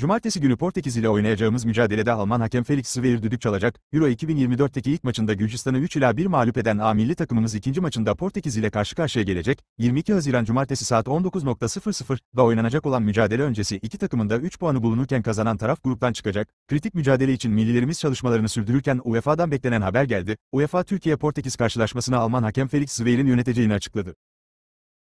Cumartesi günü Portekiz ile oynayacağımız mücadelede Alman hakem Felix Sveir düdük çalacak. Euro 2024'teki ilk maçında Gürcistan'ı 3 ila 1 mağlup eden A milli takımımız ikinci maçında Portekiz ile karşı karşıya gelecek. 22 Haziran Cumartesi saat 19.00'da oynanacak olan mücadele öncesi iki takımın da 3 puanı bulunurken kazanan taraf gruptan çıkacak. Kritik mücadele için millilerimiz çalışmalarını sürdürürken UEFA'dan beklenen haber geldi. UEFA Türkiye-Portekiz karşılaşmasını Alman hakem Felix Sveir'in yöneteceğini açıkladı.